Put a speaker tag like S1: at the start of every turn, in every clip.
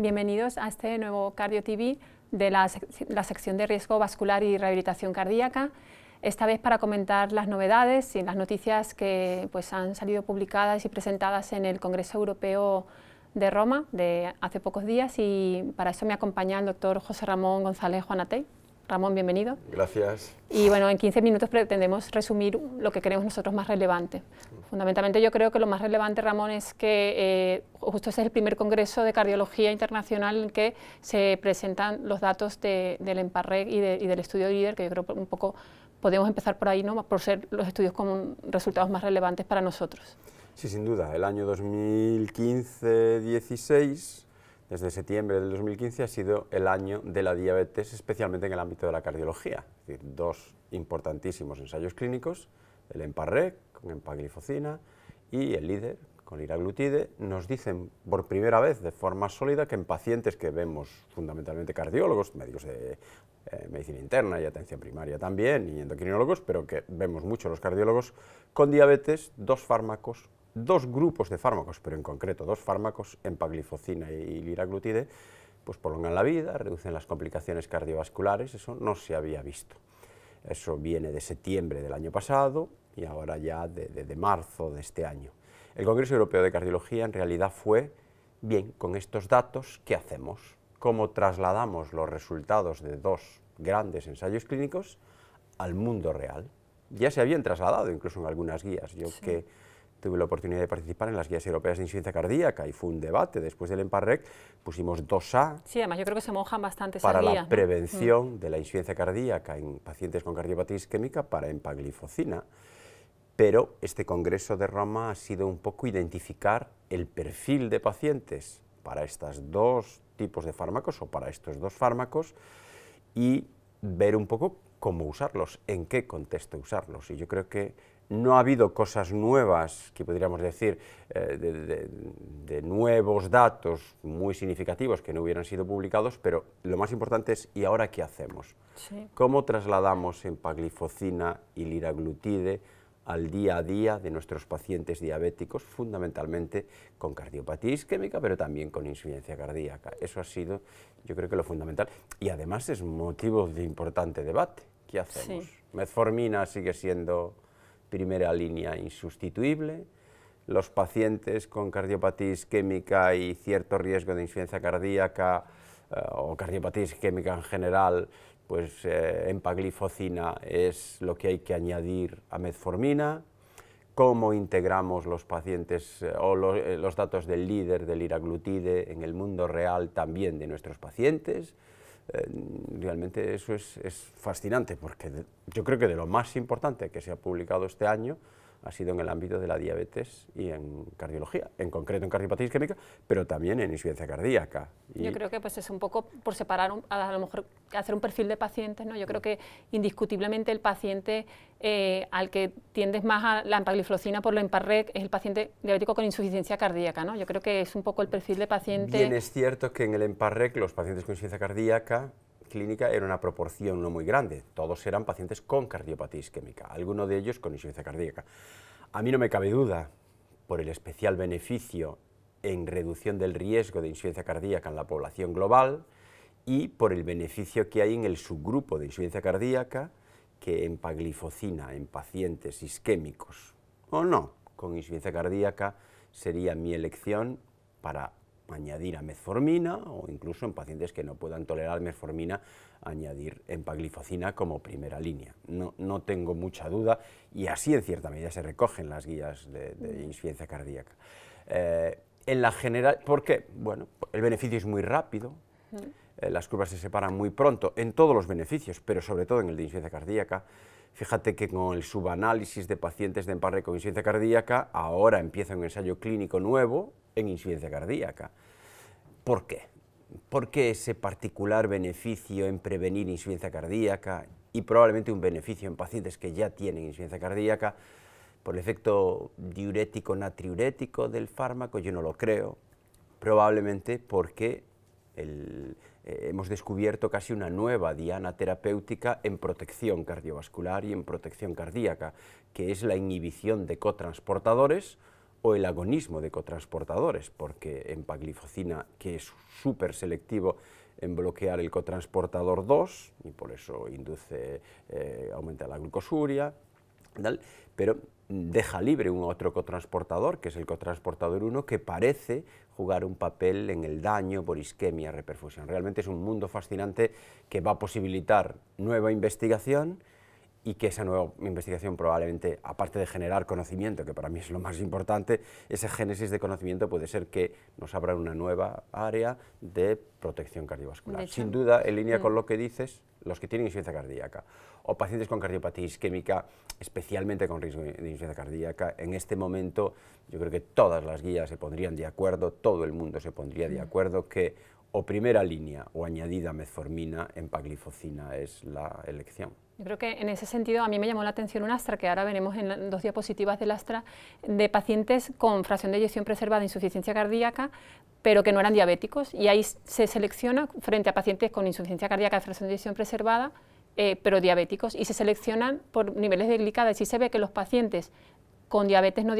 S1: Bienvenidos a este nuevo Cardio TV de la, sección de riesgo vascular y rehabilitación cardíaca. Esta vez para comentar las novedades y las noticias que pues, han salido publicadas y presentadas en el Congreso Europeo de Roma de hace pocos días y para eso me acompaña el doctor José Ramón González Juanatey. Ramón, bienvenido.
S2: Gracias.
S1: Y bueno, en 15 minutos pretendemos resumir lo que creemos nosotros más relevante. Fundamentalmente yo creo que lo más relevante, Ramón, es que eh, justo este es el primer congreso de cardiología internacional en que se presentan los datos del EMPARREG y, del estudio líder, que yo creo un poco podemos empezar por ahí, ¿no? por ser los estudios con resultados más relevantes para nosotros.
S2: Sí, sin duda. El año 2015-16 desde septiembre del 2015 ha sido el año de la diabetes, especialmente en el ámbito de la cardiología. dos importantísimos ensayos clínicos, el EMPARREC con empaglifocina y el LIDER con liraglutide, nos dicen por primera vez de forma sólida que en pacientes que vemos fundamentalmente cardiólogos, médicos de eh, medicina interna y atención primaria también, y endocrinólogos, pero que vemos mucho los cardiólogos, con diabetes, dos fármacos dos grupos de fármacos, pero en concreto dos fármacos, empaglifocina y liraglutide, pues prolongan la vida, reducen las complicaciones cardiovasculares, eso no se había visto. Eso viene de septiembre del año pasado y ahora ya de, marzo de este año. El Congreso Europeo de Cardiología en realidad fue, bien, con estos datos, ¿qué hacemos? ¿Cómo trasladamos los resultados de dos grandes ensayos clínicos al mundo real? Ya se habían trasladado incluso en algunas guías. Yo que tuve la oportunidad de participar en las guías europeas de insuficiencia cardíaca y fue un debate. Después del EMPARREC pusimos 2A.
S1: Sí, además yo creo que se mojan bastante Para la prevención
S2: mm. de la insuficiencia cardíaca en pacientes con cardiopatía isquémica para empaglifocina. Pero este Congreso de Roma ha sido un poco identificar el perfil de pacientes para estos dos tipos de fármacos o para estos dos fármacos y ver un poco cómo usarlos, en qué contexto usarlos. Y yo creo que no ha habido cosas nuevas, que podríamos decir, eh, de, nuevos datos muy significativos que no hubieran sido publicados, pero lo más importante es, ¿y ahora qué hacemos? ¿Cómo trasladamos empaglifocina y liraglutide al día a día de nuestros pacientes diabéticos, fundamentalmente con cardiopatía isquémica, pero también con insuficiencia cardíaca? Eso ha sido, yo creo que lo fundamental, y además es motivo de importante debate. ¿Qué hacemos? sigue siendo primera línea insustituible. Los pacientes con cardiopatía isquémica y cierto riesgo de insuficiencia cardíaca eh, o cardiopatía isquémica en general, pues eh, empaglifocina es lo que hay que añadir a metformina. Cómo integramos los pacientes eh, o los datos del líder del iraglutide en el mundo real también de nuestros pacientes eh, realmente eso es, es, fascinante, porque yo creo que de lo más importante que se ha publicado este año ha sido en el ámbito de la diabetes y en cardiología, en concreto en cardiopatía isquémica, pero también en insuficiencia cardíaca. Yo creo
S1: que pues es un poco por separar, a lo mejor hacer un perfil de pacientes, ¿no? Yo creo que indiscutiblemente el paciente eh, al que tiendes más a la empagliflocina por el emparrec es el paciente diabético con insuficiencia cardíaca, ¿no? Yo creo que es un poco el perfil de paciente... Bien,
S2: es cierto que en el emparrec los pacientes con insuficiencia cardíaca clínica era una proporción no muy grande. Todos eran pacientes con cardiopatía isquémica, algunos de ellos con insuficiencia cardíaca. A mí no me cabe duda, por el especial beneficio en reducción del riesgo de insuficiencia cardíaca en la población global y por el beneficio que hay en el subgrupo de insuficiencia cardíaca que empaglifocina en pacientes isquémicos o no con insuficiencia cardíaca sería mi elección para añadir a metformina o incluso en pacientes que no puedan tolerar metformina, añadir empaglifocina como primera línea. No, tengo mucha duda y así en cierta medida se recogen las guías de, de mm. insuficiencia cardíaca. Eh, en la general, ¿por qué? Bueno, el beneficio es muy rápido, eh, las curvas se separan muy pronto en todos los beneficios, pero sobre todo en el de insuficiencia cardíaca. Fíjate que con el subanálisis de pacientes de emparre con insuficiencia cardíaca, ahora empieza un ensayo clínico nuevo en insuficiencia cardíaca. ¿Por qué? ¿Por qué ese particular beneficio en prevenir insuficiencia cardíaca y probablemente un beneficio en pacientes que ya tienen insuficiencia cardíaca? ¿Por el efecto diurético natriurético del fármaco? Yo no lo creo. Probablemente porque eh, hemos descubierto casi una nueva diana terapéutica en protección cardiovascular y en protección cardíaca, que es la inhibición de cotransportadores o el agonismo de cotransportadores, porque en paglifocina, que es súper selectivo en bloquear el cotransportador 2, y por eso induce, eh, aumenta la glucosuria, pero Mm. deja libre un otro cotransportador, que es el cotransportador 1, que parece jugar un papel en el daño por isquemia, reperfusión. Realmente es un mundo fascinante que va a posibilitar nueva investigación y que esa nueva investigación probablemente, aparte de generar conocimiento, que para mí es lo más importante, ese génesis de conocimiento puede ser que nos abra una nueva área de protección cardiovascular. Sin duda, en línea mm. con lo que dices, los que tienen insuficiencia cardíaca o pacientes con cardiopatía isquémica, especialmente con riesgo de insuficiencia cardíaca. En este momento yo creo que todas las guías se pondrían de acuerdo, todo el mundo se pondría de mm. acuerdo que o primera línea o añadida metformina en paglifocina es la elección.
S1: Yo creo que en ese sentido a mí me llamó la atención un astra, que ahora veremos en dos diapositivas del astra, de pacientes con fracción de eyección preservada, e insuficiencia cardíaca, pero que no eran diabéticos. Y ahí se selecciona frente a pacientes con insuficiencia cardíaca, y fracción de eyección preservada, eh, pero diabéticos, y se seleccionan por niveles de glicada. Y si se ve que los pacientes con diabetes no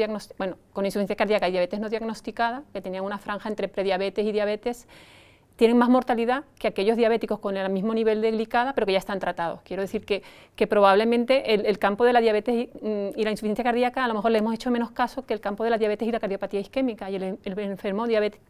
S1: con insuficiencia cardíaca y diabetes no diagnosticada, que tenían una franja entre prediabetes y diabetes, tienen más mortalidad que aquellos diabéticos con el mismo nivel de glicada, pero que ya están tratados. Quiero decir que, probablemente el, campo de la diabetes mm, y, la insuficiencia cardíaca a lo mejor le hemos hecho menos caso que el campo de la diabetes y la cardiopatía isquémica. Y el, el enfermo diabético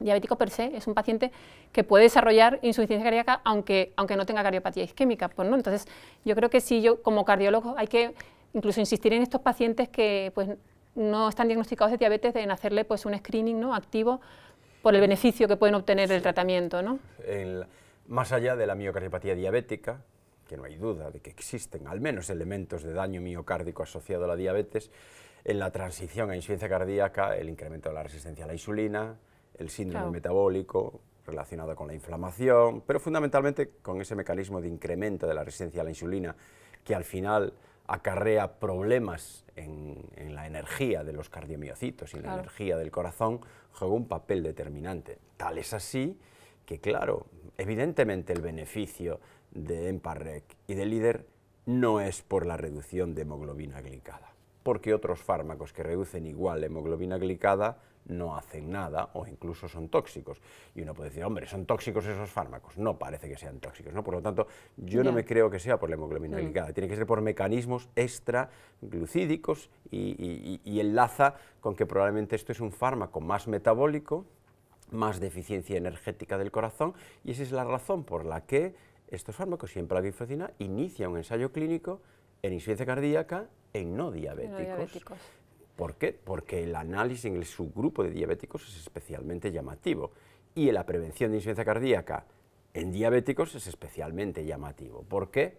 S1: diabético per se es un paciente que puede desarrollar insuficiencia cardíaca aunque, aunque no tenga cardiopatía isquémica. Pues, ¿no? Entonces, yo creo que sí, yo como cardiólogo hay que incluso insistir en estos pacientes que pues, no están diagnosticados de diabetes, en hacerle pues, un screening ¿no? activo por el beneficio que pueden obtener el tratamiento. ¿no?
S2: más allá de la miocardiopatía diabética, que no hay duda de que existen al menos elementos de daño miocárdico asociado a la diabetes, en la transición a insuficiencia cardíaca, el incremento de la resistencia a la insulina, el síndrome metabólico relacionado con la inflamación, pero fundamentalmente con ese mecanismo de incremento de la resistencia a la insulina que al final acarrea problemas en, la energía de los cardiomiocitos y en la energía del corazón, juega un papel determinante. Tal es así que, claro, evidentemente el beneficio de EMPARREC y de LIDER no es por la reducción de hemoglobina glicada, porque otros fármacos que reducen igual hemoglobina glicada no hacen nada o incluso son tóxicos. Y uno puede decir, hombre, ¿son tóxicos esos fármacos? No parece que sean tóxicos, ¿no? Por lo tanto, yo no me creo que sea por la hemoglobina mm. tiene que ser por mecanismos extra glucídicos y, enlaza con que probablemente esto es un fármaco más metabólico, más deficiencia energética del corazón y esa es la razón por la que estos fármacos, siempre la glifosina, inicia un ensayo clínico en insuficiencia cardíaca en No diabéticos. ¿Por qué? Porque el análisis en el subgrupo de diabéticos es especialmente llamativo y en la prevención de insuficiencia cardíaca en diabéticos es especialmente llamativo. ¿Por qué?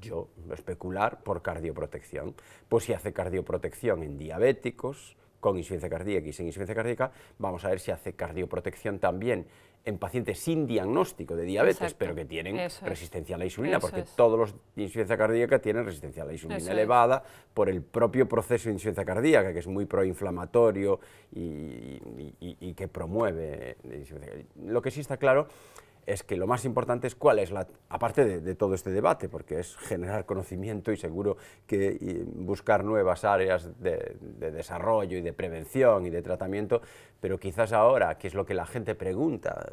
S2: Yo, especular por cardioprotección. Pues si hace cardioprotección en diabéticos, con insuficiencia cardíaca y sin insuficiencia cardíaca, vamos a ver si hace cardioprotección también en pacientes sin diagnóstico de diabetes, pero que tienen resistencia a la insulina, porque todos los de insuficiencia cardíaca tienen resistencia a la insulina elevada por el propio proceso de insuficiencia cardíaca, que es muy proinflamatorio y que promueve. Lo que sí está claro es que lo más importante es cuál es la, aparte de, todo este debate, porque es generar conocimiento y seguro que buscar nuevas áreas de, desarrollo y de prevención y de tratamiento, pero quizás ahora, que es lo que la gente pregunta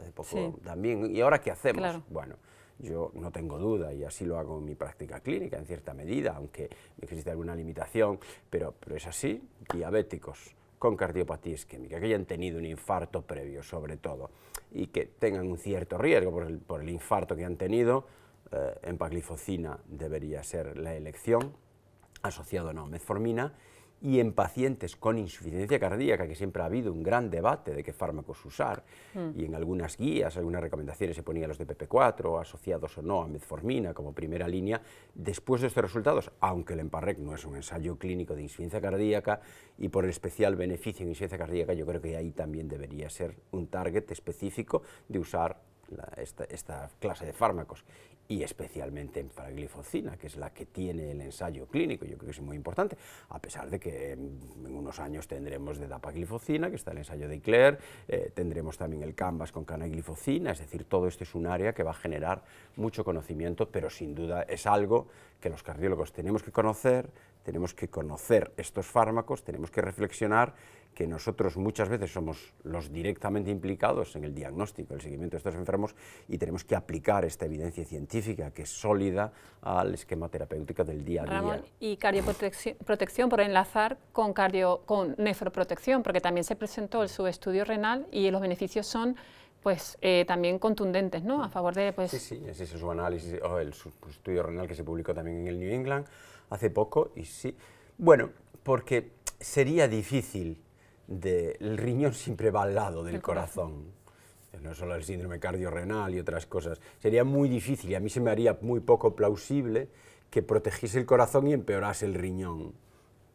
S2: también, ¿y ahora qué hacemos? Bueno, yo no tengo duda y así lo hago en mi práctica clínica en cierta medida, aunque existe alguna limitación, pero, pero es así, diabéticos con cardiopatía isquémica, que hayan tenido un infarto previo sobre todo y que tengan un cierto riesgo por el, infarto que han tenido, empaglifocina eh, debería ser la elección, asociado a no metformina, y en pacientes con insuficiencia cardíaca, que siempre ha habido un gran debate de qué fármacos usar, mm. y en algunas guías, algunas recomendaciones se ponían los de PP4, asociados o no a metformina como primera línea, después de estos resultados, aunque el EMPARREC no es un ensayo clínico de insuficiencia cardíaca, y por el especial beneficio en insuficiencia cardíaca, yo creo que ahí también debería ser un target específico de usar esta, clase de fármacos y especialmente en paraglifocina, que es la que tiene el ensayo clínico, yo creo que es muy importante, a pesar de que em, en unos años tendremos de dapaglifocina, que está el ensayo de Icler, eh, tendremos también el Canvas con canaglifocina, es decir, todo esto es un área que va a generar mucho conocimiento, pero sin duda es algo que los cardiólogos tenemos que conocer, tenemos que conocer estos fármacos, tenemos que reflexionar que nosotros muchas veces somos los directamente implicados en el diagnóstico, el seguimiento de estos enfermos y tenemos que aplicar esta evidencia científica que es sólida al esquema terapéutico del día a día.
S1: y cardioprotección por enlazar con, cardio, con nefroprotección, porque también se presentó el subestudio renal y los beneficios son pues eh, también contundentes, ¿no? A favor de, pues... Sí, sí,
S2: ese es su análisis, o el estudio renal que se publicó también en el New England hace poco, y sí. Bueno, porque sería difícil el riñón siempre va al lado del corazón. corazón. No solo el síndrome cardiorrenal y otras cosas. Sería muy difícil y a mí se me haría muy poco plausible que protegiese el corazón y empeorase el riñón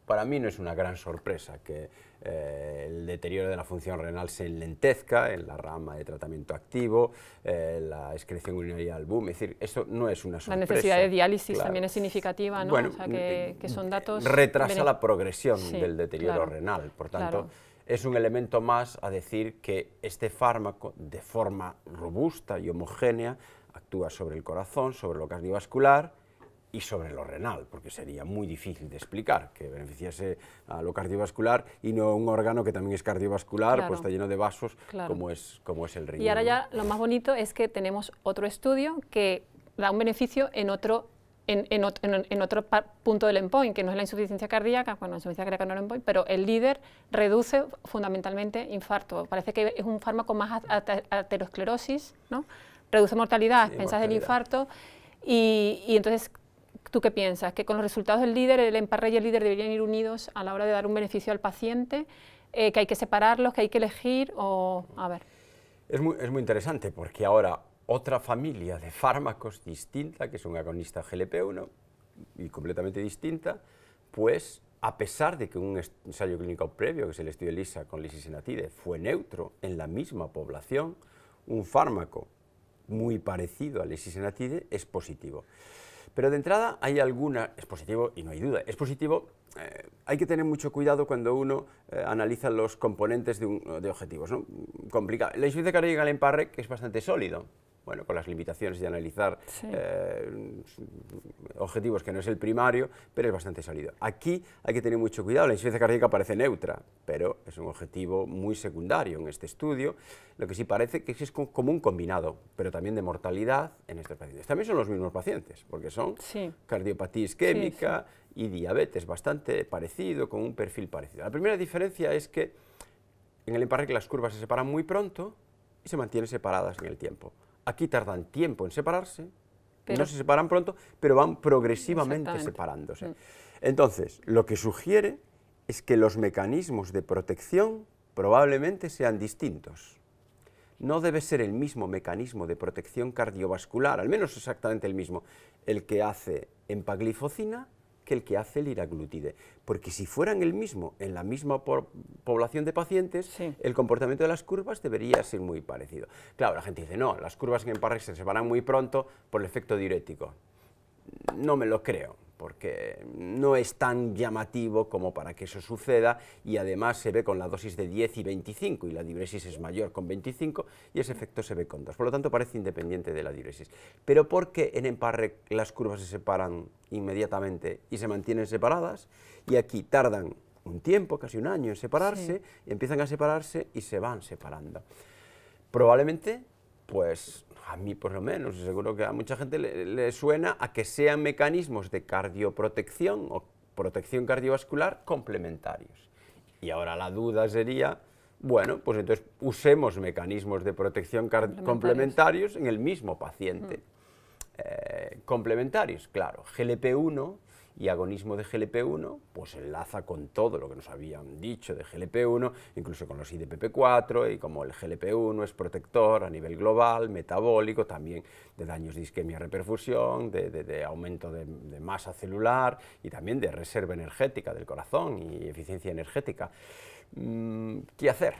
S2: para mí no es una gran sorpresa que eh, el deterioro de la función renal se enlentezca en la rama de tratamiento activo, eh, la excreción urinaria al boom, es decir, esto no es una sorpresa. La necesidad de diálisis también
S1: es significativa, ¿no? o sea, eh, que, son datos... Retrasa la progresión del deterioro renal,
S2: por tanto... Es un elemento más a decir que este fármaco, de forma robusta y homogénea, actúa sobre el corazón, sobre lo cardiovascular, y sobre lo renal, porque sería muy difícil de explicar que
S1: beneficiase
S2: a lo cardiovascular y no a un órgano que también es cardiovascular, pues está lleno de vasos, como, es, como es el riñón. Y ahora ya
S1: lo más bonito es que tenemos otro estudio que da un beneficio en otro en, otro punto del endpoint, que no es la insuficiencia cardíaca, bueno, insuficiencia cardíaca no es el endpoint, pero el líder reduce fundamentalmente infarto. Parece que es un fármaco más aterosclerosis, ¿no? Reduce mortalidad, sí, del infarto, y entonces ¿Tú qué piensas? ¿Que con los resultados del líder, el emparre y el líder deberían ir unidos a la hora de dar un beneficio al paciente? Eh, ¿Que hay que separarlos, que hay que elegir? O, a ver.
S2: Es muy, interesante porque ahora otra familia de fármacos distinta, que es un agonista GLP-1 y completamente distinta, pues a pesar de que un ensayo clínico previo, que es el estudio Lisa con lisisenatide fue neutro en la misma población, un fármaco muy parecido a lisisenatide es positivo. Pero de entrada hay alguna, es positivo y no hay duda, es positivo, eh, hay que tener mucho cuidado cuando uno eh, analiza los componentes de, objetivos, ¿no? Complicado. La insuficiencia cardíaca en que es bastante sólido, bueno, con las limitaciones de analizar eh, objetivos que no es el primario, pero es bastante salido. Aquí hay que tener mucho cuidado, la insuficiencia cardíaca parece neutra, pero es un objetivo muy secundario en este estudio, lo que sí parece que es como un combinado, pero también de mortalidad en estos pacientes. También son los mismos pacientes, porque son cardiopatía isquémica y diabetes, bastante parecido, con un perfil parecido. La primera diferencia es que en el que las curvas se separan muy pronto y se mantienen separadas en el tiempo. Aquí tardan tiempo en separarse, no se separan pronto, pero van progresivamente separándose. Mm. Entonces, lo que sugiere es que los mecanismos de protección probablemente sean distintos. No debe ser el mismo mecanismo de protección cardiovascular, al menos exactamente el mismo, el que hace empaglifocina que el que hace el iraglutide. Porque si fueran el mismo en la misma población de pacientes, el comportamiento de las curvas debería ser muy parecido. Claro, la gente dice, no, las curvas en Parrex se separan muy pronto por el efecto diurético. No me lo creo que no es tan llamativo como para que eso suceda y además se ve con la dosis de 10 y 25 y la diuresis es mayor con 25 y ese efecto se ve con 2. Por lo tanto, parece independiente de la diuresis. Pero porque en emparre las curvas se separan inmediatamente y se mantienen separadas y aquí tardan un tiempo, casi un año en separarse, empiezan a separarse y se van separando. Probablemente, pues a mí por lo menos, seguro que a mucha gente le, suena a que sean mecanismos de cardioprotección o protección cardiovascular complementarios. Y ahora la duda sería, bueno, pues entonces usemos mecanismos de protección complementarios, en el mismo paciente. Eh, complementarios, claro. GLP-1 y agonismo de GLP-1, pues enlaza con todo lo que nos habían dicho de GLP-1, incluso con los IDPP-4, y como el GLP-1 es protector a nivel global, metabólico, también de daños de isquemia reperfusión, de, aumento de, masa celular y también de reserva energética del corazón y eficiencia energética. Mm, ¿Qué hacer?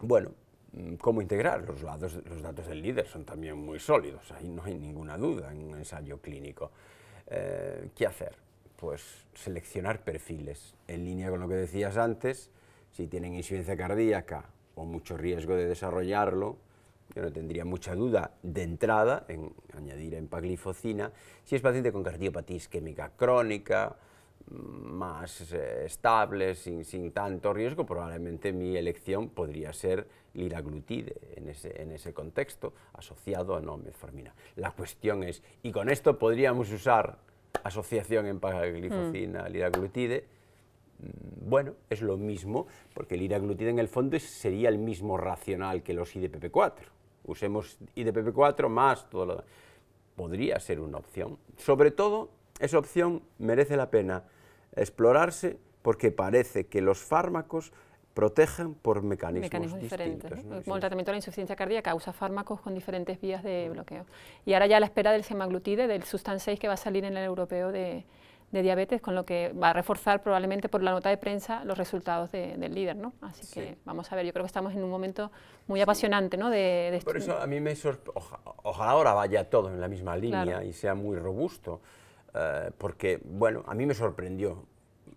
S2: Bueno, mm, cómo integrar. Los los datos del líder son también muy sólidos, ahí no hay ninguna duda en un ensayo clínico. Eh, ¿Qué hacer? Pues seleccionar perfiles. En línea con lo que decías antes, si tienen insuficiencia cardíaca o mucho riesgo de desarrollarlo, yo no tendría mucha duda de entrada en añadir empaglifocina. Si es paciente con cardiopatía isquémica crónica, más eh, estable, sin, sin, tanto riesgo, probablemente mi elección podría ser liraglutide en ese, en ese contexto, asociado a no metformina. La cuestión es, y con esto podríamos usar asociación en paraglifocina mm. liraglutide, mm, bueno, es lo mismo, porque el liraglutide en el fondo sería el mismo racional que los IDPP4. Usemos IDPP4 más todo lo Podría ser una opción, sobre todo esa opción merece la pena explorarse porque parece que los fármacos protejan por mecanismos, diferentes. el
S1: tratamiento de la insuficiencia cardíaca usa fármacos con diferentes vías de bloqueo. Y ahora ya la espera del semaglutide, del Sustan 6 que va a salir en el europeo de, diabetes, con lo que va a reforzar probablemente por la nota de prensa los resultados del líder. ¿no? Así que vamos a ver, yo creo que estamos en un momento muy apasionante. ¿no? De, por eso a
S2: mí me sorprende, ojalá ahora vaya todo en la misma línea y sea muy robusto eh, porque, bueno, a mí me sorprendió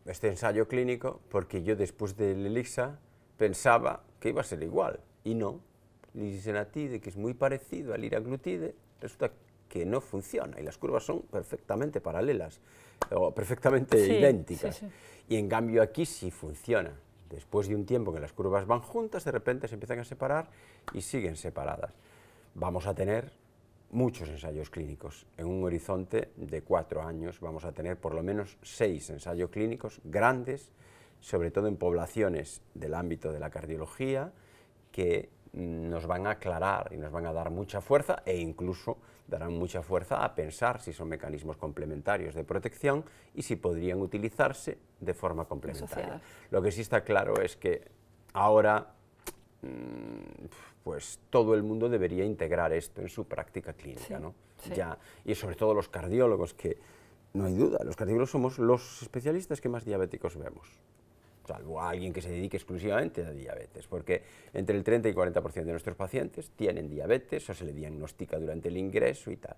S2: este ensayo clínico porque yo después del ELIXA pensaba que iba a ser igual y no. de que es muy parecido al iraglutide, resulta que no funciona y las curvas son perfectamente paralelas o perfectamente idénticas. Y en cambio aquí sí funciona. Después de un tiempo que las curvas van juntas, de repente se empiezan a separar y siguen separadas. Vamos a tener muchos ensayos clínicos. En un horizonte de cuatro años vamos a tener por lo menos seis ensayos clínicos grandes, sobre todo en poblaciones del ámbito de la cardiología, que nos van a aclarar y nos van a dar mucha fuerza e incluso darán mucha fuerza a pensar si son mecanismos complementarios de protección y si podrían utilizarse de forma complementaria. Lo que sí está claro es que ahora Mm, pues todo el mundo debería integrar esto en su práctica clínica, ¿no? Ya, y sobre todo los cardiólogos, que no hay duda, los cardiólogos somos los especialistas que más diabéticos vemos salvo a alguien que se dedique exclusivamente a diabetes, porque entre el 30 y 40% de nuestros pacientes tienen diabetes o se le diagnostica durante el ingreso y tal.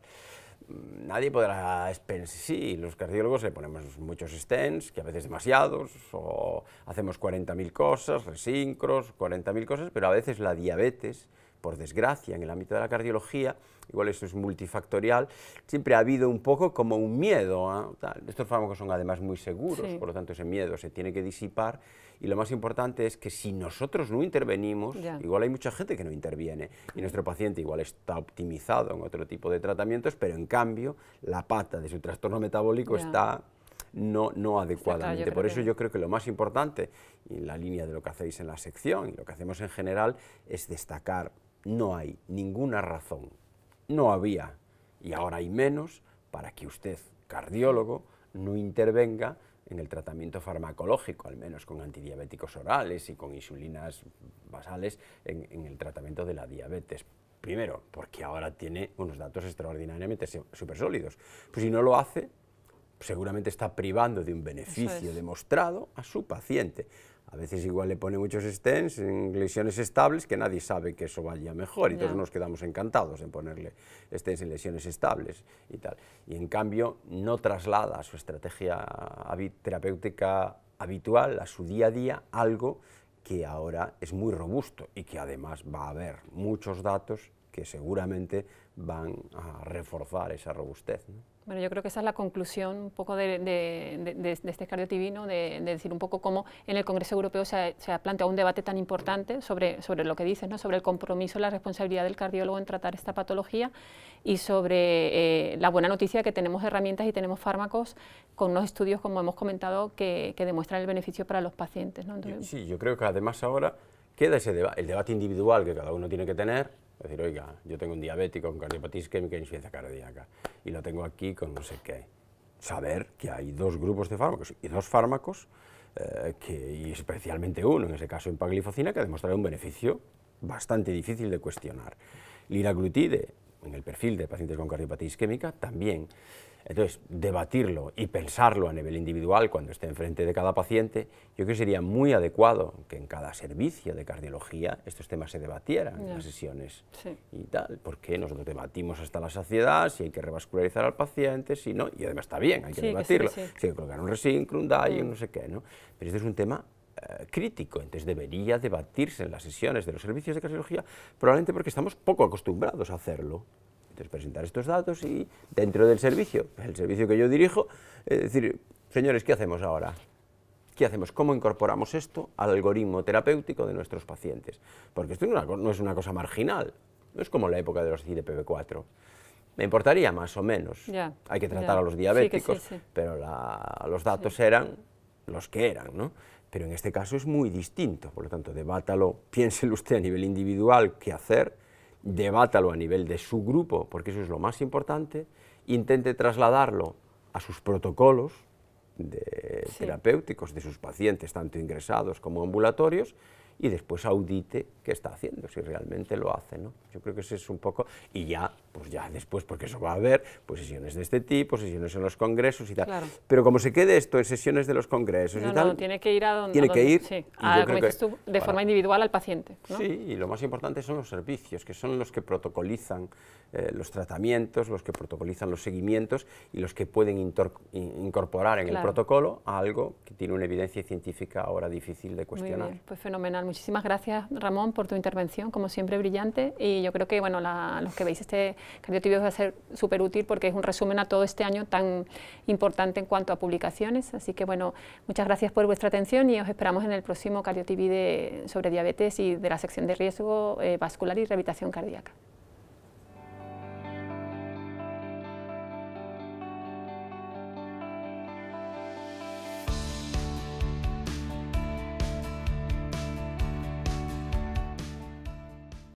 S2: Mm, nadie podrá sí, los cardiólogos le ponemos muchos stents, que a veces demasiados, o hacemos 40.000 cosas, resincros, 40.000 cosas, pero a veces la diabetes por desgracia, en el ámbito de la cardiología, igual eso es multifactorial, siempre ha habido un poco como un miedo. ¿ah? Estos fármacos son además muy seguros, por lo tanto ese miedo se tiene que disipar y lo más importante es que si nosotros no intervenimos, igual hay mucha gente que no interviene y nuestro paciente igual está optimizado en otro tipo de tratamientos, pero en cambio la pata de su trastorno metabólico está no, no adecuadamente. Por eso yo creo que lo más importante, en la línea de lo que hacéis en la sección y lo que hacemos en general, es destacar no hay ninguna razón, no había y ahora hay menos para que usted, cardiólogo, no intervenga en el tratamiento farmacológico, al menos con antidiabéticos orales y con insulinas basales en, el tratamiento de la diabetes. Primero, porque ahora tiene unos datos extraordinariamente súper sólidos. Pues si no lo hace, seguramente está privando de un beneficio demostrado a su paciente. A veces igual le pone muchos stents en lesiones estables que nadie sabe que eso vaya mejor y todos nos quedamos encantados en ponerle stents en lesiones estables y tal. Y en cambio no traslada a su estrategia terapéutica habitual, a su día a día, algo que ahora es muy robusto y que además va a haber muchos datos que seguramente van a reforzar esa robustez.
S1: Bueno, yo creo que esa es la conclusión un poco de, este Cardio de, decir un poco cómo en el Congreso Europeo se ha, planteado un debate tan importante sobre, lo que dices, ¿no? sobre el compromiso y la responsabilidad del cardiólogo en tratar esta patología y sobre eh, la buena noticia que tenemos herramientas y tenemos fármacos con unos estudios, como hemos comentado, que, demuestran el beneficio para los pacientes.
S2: sí, yo creo que además ahora queda ese el debate individual que cada uno tiene que tener es decir, oiga, yo tengo un diabético con cardiopatía isquémica e insuficiencia cardíaca y lo tengo aquí con no sé qué. Saber que hay dos grupos de fármacos y dos fármacos, eh, y especialmente uno, en ese caso en paglifocina, que ha demostrado un beneficio bastante difícil de cuestionar. Liraglutide, en el perfil de pacientes con cardiopatía isquémica, también. Entonces, debatirlo y pensarlo a nivel individual cuando esté enfrente de cada paciente, yo creo que sería muy adecuado que en cada servicio de cardiología estos temas se debatieran en las sesiones y tal, porque nosotros debatimos hasta la saciedad, si hay que revascularizar al paciente, si no, y además está bien, hay que debatirlo, si hay que colocar un resín, un dye, mm. no sé qué, Pero este es un tema eh, crítico, entonces debería debatirse en las sesiones de los servicios de cardiología, probablemente porque estamos poco acostumbrados a hacerlo. Entonces, presentar estos datos y dentro del servicio, el servicio que yo dirijo, es decir, señores, ¿qué hacemos ahora? ¿Qué hacemos? ¿Cómo incorporamos esto al algoritmo terapéutico de nuestros pacientes? Porque esto no es una cosa marginal, no es como la época de los IDPV4. Me importaría más o menos.
S1: Hay que tratar a los diabéticos,
S2: pero los datos eran los que eran, ¿no? Pero en este caso es muy distinto, por lo tanto, debátalo, piénselo usted a nivel individual qué hacer debátalo a nivel de su grupo, porque eso es lo más importante, intente trasladarlo a sus protocolos de terapéuticos de sus pacientes, tanto ingresados como ambulatorios, y después audite qué está haciendo, si realmente lo hace. ¿no? Yo creo que ese es un poco... Y ya pues ya después, porque eso va a haber, pues sesiones de este tipo, sesiones en los congresos y tal. Pero como se quede esto en sesiones de los congresos y tal... No, tiene que ir a donde... Tiene que ir... Sí, a, ah, tú, de forma
S1: individual al paciente. Sí,
S2: y lo más importante son los servicios, que son los que protocolizan eh, los tratamientos, los que protocolizan los seguimientos y los que pueden incorporar en el protocolo algo que tiene una evidencia científica ahora difícil de cuestionar.
S1: pues fenomenal. Muchísimas gracias, Ramón, por tu intervención, como siempre brillante. Y yo creo que, bueno, los que veis este Cardiotv va a ser súper útil porque es un resumen a todo este año tan importante en cuanto a publicaciones. Así que bueno, muchas gracias por vuestra atención y os esperamos en el próximo Cardiotv de, sobre diabetes y de la sección de riesgo eh, vascular y rehabilitación cardíaca.